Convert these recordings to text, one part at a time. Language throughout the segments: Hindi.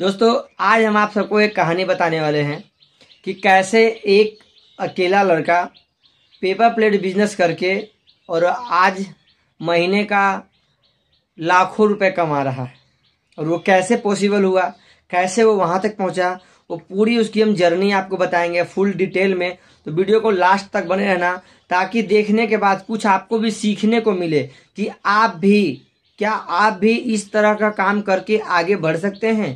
दोस्तों आज हम आप सबको एक कहानी बताने वाले हैं कि कैसे एक अकेला लड़का पेपर प्लेट बिजनेस करके और आज महीने का लाखों रुपए कमा रहा है और वो कैसे पॉसिबल हुआ कैसे वो वहाँ तक पहुँचा वो पूरी उसकी हम जर्नी आपको बताएंगे फुल डिटेल में तो वीडियो को लास्ट तक बने रहना ताकि देखने के बाद कुछ आपको भी सीखने को मिले कि आप भी क्या आप भी इस तरह का काम करके आगे बढ़ सकते हैं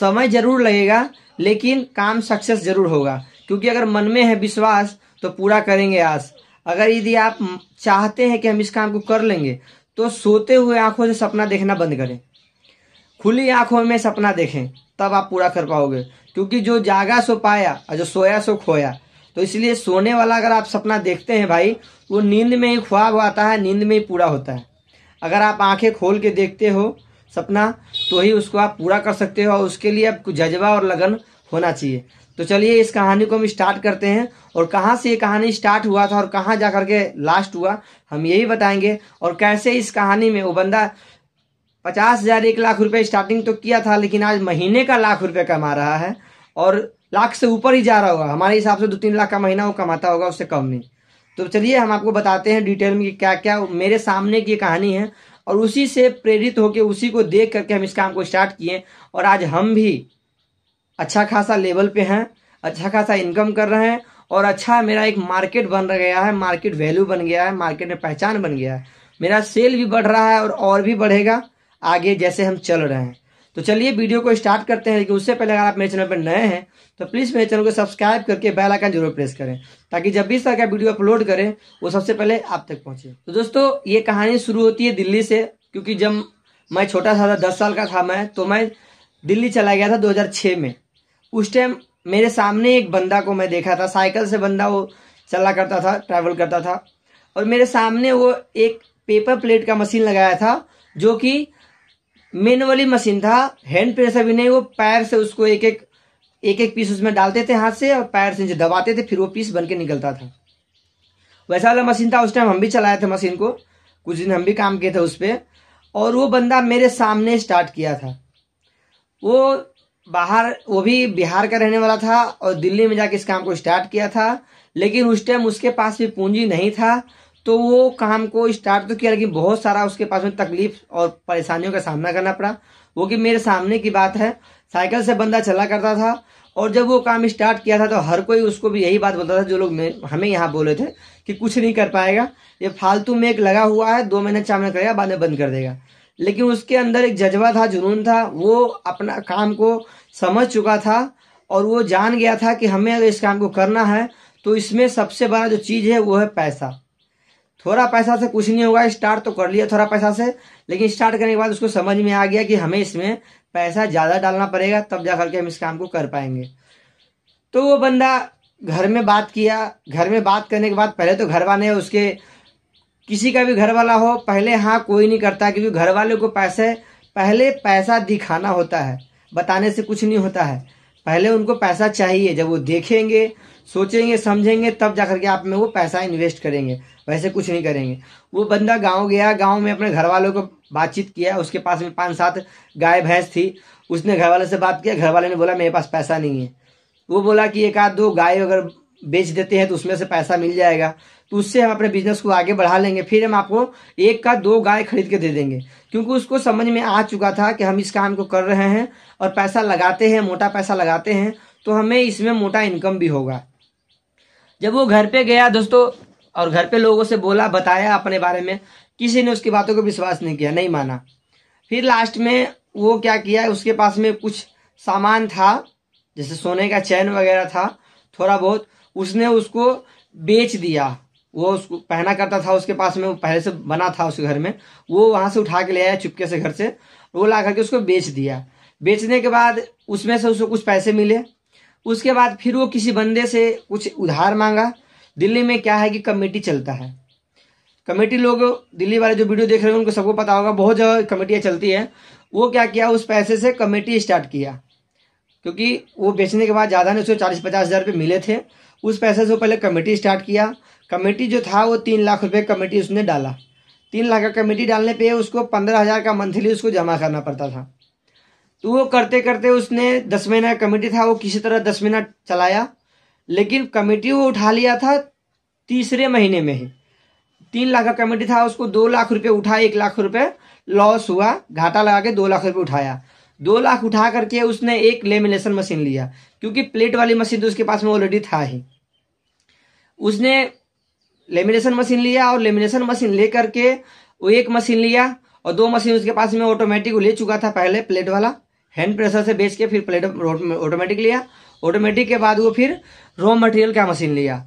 समय जरूर लगेगा लेकिन काम सक्सेस जरूर होगा क्योंकि अगर मन में है विश्वास तो पूरा करेंगे आस अगर यदि आप चाहते हैं कि हम इस काम को कर लेंगे तो सोते हुए आंखों से सपना देखना बंद करें खुली आंखों में सपना देखें तब आप पूरा कर पाओगे क्योंकि जो जागा सो पाया और जो सोया सो खोया तो इसलिए सोने वाला अगर आप सपना देखते हैं भाई वो नींद में ही ख्वाब आता है नींद में ही पूरा होता है अगर आप आंखें खोल के देखते हो सपना तो ही उसको आप पूरा कर सकते हो और उसके लिए आपको जज्बा और लगन होना चाहिए तो चलिए इस कहानी को हम स्टार्ट करते हैं और कहाँ से ये कहानी स्टार्ट हुआ था और कहाँ जा करके लास्ट हुआ हम यही बताएंगे और कैसे इस कहानी में वो बंदा पचास हजार एक लाख रुपए स्टार्टिंग तो किया था लेकिन आज महीने का लाख रुपए कमा रहा है और लाख से ऊपर ही जा रहा होगा हमारे हिसाब से दो तीन लाख का महीना वो कमाता होगा उससे कम नहीं तो चलिए हम आपको बताते हैं डिटेल में क्या क्या मेरे सामने की कहानी है और उसी से प्रेरित होकर उसी को देख करके हम इस काम को स्टार्ट किए और आज हम भी अच्छा खासा लेवल पे हैं अच्छा खासा इनकम कर रहे हैं और अच्छा मेरा एक मार्केट बन गया है मार्केट वैल्यू बन गया है मार्केट में पहचान बन गया है मेरा सेल भी बढ़ रहा है और और भी बढ़ेगा आगे जैसे हम चल रहे हैं तो चलिए वीडियो को स्टार्ट करते हैं लेकिन उससे पहले अगर आप मेरे चैनल पर नए हैं तो प्लीज़ मेरे चैनल को सब्सक्राइब करके बेल आइकन जरूर प्रेस करें ताकि जब भी इस तरह का वीडियो अपलोड करें वो सबसे पहले आप तक पहुँचे तो दोस्तों ये कहानी शुरू होती है दिल्ली से क्योंकि जब मैं छोटा सा था दस साल का था मैं तो मैं दिल्ली चला गया था छः में उस टाइम मेरे सामने एक बंदा को मैं देखा था साइकिल से बंदा वो चला करता था ट्रैवल करता था और मेरे सामने वो एक पेपर प्लेट का मशीन लगाया था जो कि मेन वाली मशीन था हैंड प्रेस अभी नहीं वो पैर से उसको एक एक एक एक पीस उसमें डालते थे हाथ से और पैर से दबाते थे फिर वो पीस बन के निकलता था वैसा वाला मशीन था उस टाइम हम भी चलाए थे मशीन को कुछ दिन हम भी काम किए थे उस पर और वो बंदा मेरे सामने स्टार्ट किया था वो बाहर वो भी बिहार का रहने वाला था और दिल्ली में जाके इस काम को स्टार्ट किया था लेकिन उस टाइम उसके पास भी पूंजी नहीं था तो वो काम को स्टार्ट तो किया लेकिन बहुत सारा उसके पास में तकलीफ और परेशानियों का सामना करना पड़ा वो कि मेरे सामने की बात है साइकिल से बंदा चला करता था और जब वो काम स्टार्ट किया था तो हर कोई उसको भी यही बात बोलता था जो लोग हमें यहाँ बोले थे कि कुछ नहीं कर पाएगा ये फालतू में एक लगा हुआ है दो महीने चार महीने करेगा बाद में बंद कर देगा लेकिन उसके अंदर एक जज्बा था जुनून था वो अपना काम को समझ चुका था और वो जान गया था कि हमें अगर इस काम को करना है तो इसमें सबसे बड़ा जो चीज़ है वो है पैसा थोड़ा पैसा से कुछ नहीं होगा स्टार्ट तो कर लिया थोड़ा पैसा से लेकिन स्टार्ट करने के बाद उसको समझ में आ गया कि हमें इसमें पैसा ज़्यादा डालना पड़ेगा तब जा करके हम इस काम को कर पाएंगे तो वो बंदा घर में बात किया घर में बात करने के बाद पहले तो घर वाले उसके किसी का भी घर वाला हो पहले हाँ कोई नहीं करता क्योंकि घर वाले को पैसे पहले पैसा दिखाना होता है बताने से कुछ नहीं होता है पहले उनको पैसा चाहिए जब वो देखेंगे सोचेंगे समझेंगे तब जा के आप में वो पैसा इन्वेस्ट करेंगे वैसे कुछ नहीं करेंगे वो बंदा गांव गया गांव में अपने घर वालों को बातचीत किया उसके पास में पाँच सात गाय भैंस थी उसने घर वाले से बात किया घर वाले ने बोला मेरे पास पैसा नहीं है वो बोला कि एक आध दो गाय अगर बेच देते हैं तो उसमें से पैसा मिल जाएगा तो उससे हम अपने बिजनेस को आगे बढ़ा लेंगे फिर हम आपको एक का दो गाय खरीद के दे देंगे क्योंकि उसको समझ में आ चुका था कि हम इस काम को कर रहे हैं और पैसा लगाते हैं मोटा पैसा लगाते हैं तो हमें इसमें मोटा इनकम भी होगा जब वो घर पे गया दोस्तों और घर पे लोगों से बोला बताया अपने बारे में किसी ने उसकी बातों को विश्वास नहीं किया नहीं माना फिर लास्ट में वो क्या किया उसके पास में कुछ सामान था जैसे सोने का चैन वगैरह था थोड़ा बहुत उसने उसको बेच दिया वो उसको पहना करता था उसके पास में वो पहले से बना था उस घर में वो वहाँ से उठा के ले आया चुपके से घर से वो ला करके उसको बेच दिया बेचने के बाद उसमें से उसको कुछ पैसे मिले उसके बाद फिर वो किसी बंदे से कुछ उधार मांगा दिल्ली में क्या है कि कमेटी चलता है कमेटी लोग दिल्ली वाले जो वीडियो देख रहे हैं उनको सबको पता होगा बहुत जगह कमेटियाँ चलती है वो क्या किया उस पैसे से कमेटी स्टार्ट किया क्योंकि वो बेचने के बाद ज़्यादा नहीं उसको चालीस पचास हज़ार रुपये मिले थे उस पैसे से वो पहले कमेटी स्टार्ट किया कमेटी जो था वो तीन लाख रुपये कमेटी उसने डाला तीन लाख का कमेटी डालने पे उसको पंद्रह हज़ार का मंथली उसको जमा करना पड़ता था तो वो करते करते उसने दस महीना कमेटी था वो किसी तरह दस महीना चलाया लेकिन कमेटी वो उठा लिया था तीसरे महीने में ही तीन लाख का कमेटी था उसको दो लाख रुपए उठा एक लाख रुपए लॉस हुआ घाटा लगा के दो लाख रुपए उठाया दो लाख उठा करके उसने एक लेमिनेशन मशीन लिया क्योंकि प्लेट वाली मशीन तो उसके पास में ऑलरेडी था ही उसने लेमिनेशन मशीन लिया और लेमिनेशन मशीन ले करके वो एक मशीन लिया और दो मशीन उसके पास में ऑटोमेटिक ले चुका था पहले प्लेट वाला हैंड प्रेशर से बेच के फिर प्लेट ऑटोमेटिक लिया ऑटोमेटिक के बाद वो फिर रॉ मटेरियल का मशीन लिया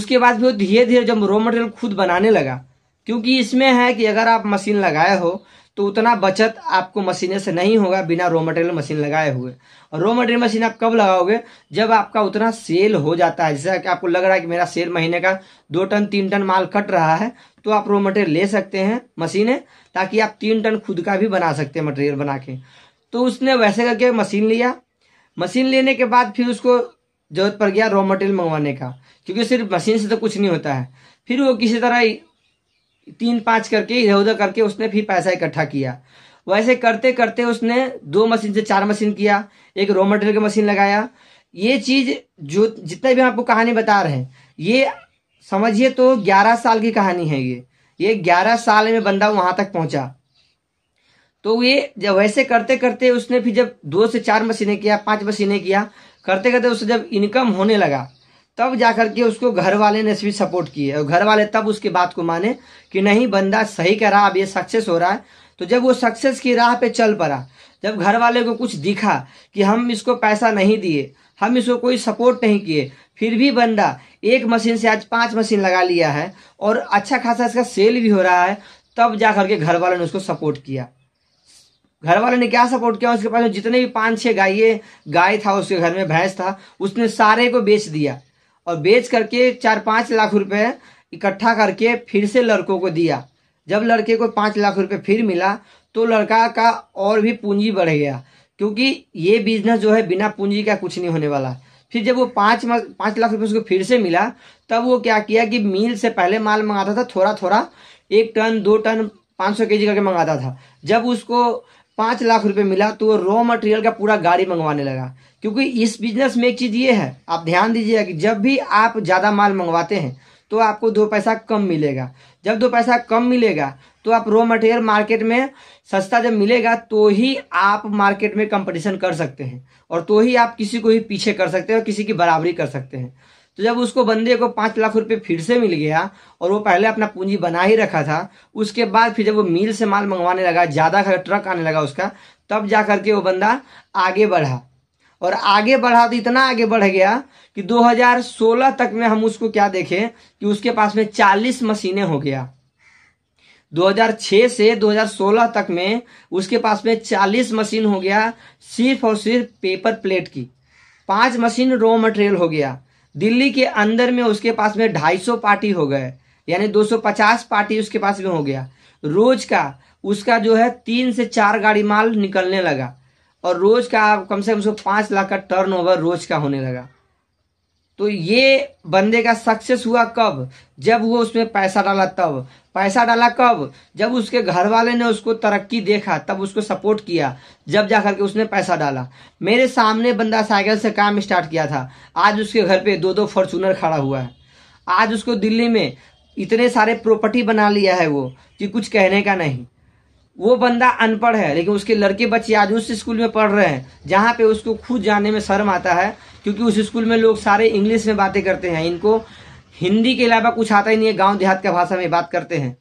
उसके बाद फिर धीरे धीरे जब रॉ मटेरियल खुद बनाने लगा क्योंकि इसमें है कि अगर आप मशीन लगाए हो तो उतना बचत आपको मशीने से नहीं होगा बिना रॉ मटेरियल मशीन लगाए हुए और रॉ मटेरियल मशीन आप कब लगाओगे जब आपका उतना सेल हो जाता है जैसा कि आपको लग रहा है कि मेरा सेल महीने का दो टन तीन टन माल कट रहा है तो आप रॉ मटेरियल ले सकते हैं मशीने ताकि आप तीन टन खुद का भी बना सकते हैं मटेरियल बना के तो उसने वैसे करके मशीन लिया मशीन लेने के बाद फिर उसको जरूरत पड़ गया रॉ मटेरियल मंगवाने का क्योंकि सिर्फ मशीन से तो कुछ नहीं होता है फिर वो किसी तरह तीन पाँच करके इधर उधर करके उसने फिर पैसा इकट्ठा किया वैसे करते करते उसने दो मशीन से चार मशीन किया एक रॉ मटेरियल की मशीन लगाया ये चीज जो जितना भी हम आपको कहानी बता रहे हैं ये समझिए तो ग्यारह साल की कहानी है ये ये ग्यारह साल में बंदा वहां तक पहुंचा तो ये जब वैसे करते करते उसने फिर जब दो से चार मशीनें किया पांच मशीनें किया करते करते उसे जब इनकम होने लगा तब जाकर के उसको घर वाले ने भी सपोर्ट किए और घर वाले तब उसकी बात को माने कि नहीं बंदा सही कर रहा अब ये सक्सेस हो रहा है तो जब वो सक्सेस की राह पे चल पड़ा जब घर वाले को कुछ दिखा कि हम इसको पैसा नहीं दिए हम इसको कोई सपोर्ट नहीं किए फिर भी बंदा एक मशीन से आज पांच मशीन लगा लिया है और अच्छा खासा इसका सेल भी हो रहा है तब जा करके घर वालों ने उसको सपोर्ट किया घर वालों ने क्या सपोर्ट किया उसके पास जितने भी पाँच छह गाय गाय था उसके घर में भैंस था उसने सारे को बेच दिया और बेच करके चार पांच लाख रुपए इकट्ठा करके फिर से लड़कों को दिया जब लड़के को पांच लाख रुपए फिर मिला तो लड़का का और भी पूंजी बढ़ गया क्योंकि ये बिजनेस जो है बिना पूंजी का कुछ नहीं होने वाला फिर जब वो पाँच पांच लाख रुपये उसको फिर से मिला तब वो क्या किया कि मील से पहले माल मंगाता था थोड़ा थोड़ा एक टन दो टन पांच सौ के जी करके मंगाता था जब उसको पांच लाख रुपए मिला तो वो रॉ मटेरियल का पूरा गाड़ी मंगवाने लगा क्योंकि इस बिजनेस में एक चीज़ ये है आप ध्यान दीजिएगा कि जब भी आप ज़्यादा माल मंगवाते हैं तो आपको दो पैसा कम मिलेगा जब दो पैसा कम मिलेगा तो आप रॉ मटेरियल मार्केट में सस्ता जब मिलेगा तो ही आप मार्केट में कंपटीशन कर सकते हैं और तो ही आप किसी को ही पीछे कर सकते हैं और किसी की बराबरी कर सकते हैं तो जब उसको बंदे को पांच लाख रुपए फिर से मिल गया और वो पहले अपना पूंजी बना ही रखा था उसके बाद फिर जब वो मिल से माल मंगवाने लगा ज़्यादा ट्रक आने लगा उसका तब जा करके वो बंदा आगे बढ़ा और आगे बढ़ा तो इतना आगे बढ़ गया कि 2016 तक में हम उसको क्या देखे कि उसके पास में 40 मशीनें हो गया 2006 से 2016 तक में उसके पास में 40 मशीन हो गया सिर्फ और सिर्फ पेपर प्लेट की पांच मशीन रॉ मटेरियल हो गया दिल्ली के अंदर में उसके पास में 250 पार्टी हो गए यानी 250 पार्टी उसके पास में हो गया रोज का उसका जो है तीन से चार गाड़ी माल निकलने लगा और रोज का कम से कम उसको पांच लाख का टर्नओवर रोज का होने लगा तो ये बंदे का सक्सेस हुआ कब जब वो उसमें पैसा डाला तब पैसा डाला कब जब उसके घर वाले ने उसको तरक्की देखा तब उसको सपोर्ट किया जब जाकर के उसने पैसा डाला मेरे सामने बंदा साइकिल से काम स्टार्ट किया था आज उसके घर पे दो दो फॉर्चूनर खड़ा हुआ है आज उसको दिल्ली में इतने सारे प्रॉपर्टी बना लिया है वो कि कुछ कहने का नहीं वो बंदा अनपढ़ है लेकिन उसके लड़के बच्चे आज उस स्कूल में पढ़ रहे हैं जहाँ पे उसको खुद जाने में शर्म आता है क्योंकि उस स्कूल में लोग सारे इंग्लिश में बातें करते हैं इनको हिंदी के अलावा कुछ आता ही नहीं है गाँव देहात का भाषा में बात करते हैं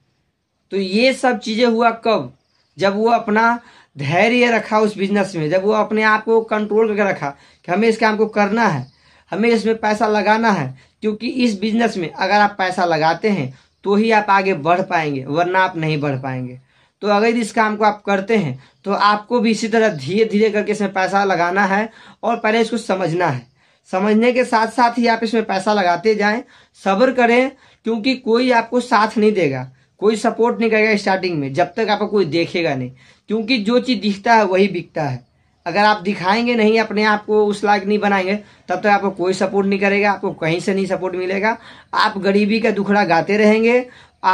तो ये सब चीज़ें हुआ कब जब वो अपना धैर्य रखा उस बिजनेस में जब वो अपने आप को कंट्रोल करके रखा कि हमें इस काम को करना है हमें इसमें पैसा लगाना है क्योंकि इस बिजनेस में अगर आप पैसा लगाते हैं तो ही आप आगे बढ़ पाएंगे वरना आप नहीं बढ़ पाएंगे तो अगर इस काम को आप करते हैं तो आपको भी इसी तरह धीरे धीरे करके इसमें पैसा लगाना है और पहले इसको समझना है समझने के साथ साथ ही आप इसमें पैसा लगाते जाएं सब्र करें क्योंकि कोई आपको साथ नहीं देगा कोई सपोर्ट नहीं करेगा स्टार्टिंग में जब तक आपको कोई देखेगा नहीं क्योंकि जो चीज़ दिखता है वही बिकता है अगर आप दिखाएंगे नहीं अपने आप को उस लायक नहीं बनाएंगे तब तक तो आपको कोई सपोर्ट नहीं करेगा आपको कहीं से नहीं सपोर्ट मिलेगा आप गरीबी का दुखड़ा गाते रहेंगे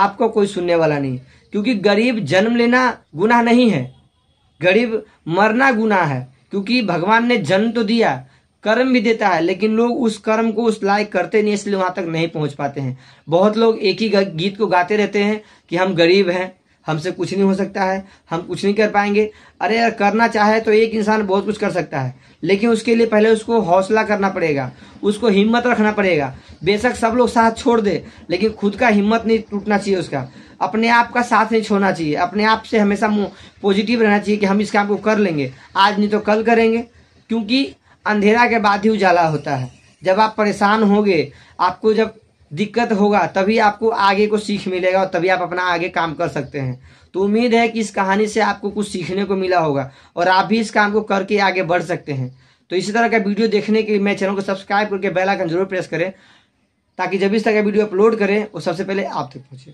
आपको कोई सुनने वाला नहीं क्योंकि गरीब जन्म लेना गुनाह नहीं है गरीब मरना गुनाह है क्योंकि भगवान ने जन्म तो दिया कर्म भी देता है लेकिन लोग उस कर्म को उस लायक करते नहीं इसलिए वहां तक नहीं पहुंच पाते हैं बहुत लोग एक ही गीत को गाते रहते हैं कि हम गरीब हैं हमसे कुछ नहीं हो सकता है हम कुछ नहीं कर पाएंगे अरे यार करना चाहे तो एक इंसान बहुत कुछ कर सकता है लेकिन उसके लिए पहले उसको हौसला करना पड़ेगा उसको हिम्मत रखना पड़ेगा बेशक सब लोग साथ छोड़ दे लेकिन खुद का हिम्मत नहीं टूटना चाहिए उसका अपने आप का साथ नहीं छोड़ना चाहिए अपने आप से हमेशा पॉजिटिव रहना चाहिए कि हम इस काम को कर लेंगे आज नहीं तो कल करेंगे क्योंकि अंधेरा के बाद ही उजाला होता है जब आप परेशान होंगे आपको जब दिक्कत होगा तभी आपको आगे को सीख मिलेगा और तभी आप अपना आगे काम कर सकते हैं तो उम्मीद है कि इस कहानी से आपको कुछ सीखने को मिला होगा और आप भी इस काम को करके आगे बढ़ सकते हैं तो इसी तरह का वीडियो देखने के लिए मेरे चैनल को सब्सक्राइब करके बेल आइकन जरूर प्रेस करें ताकि जब इस तरह का वीडियो अपलोड करें वो सबसे पहले आप तक पहुँचे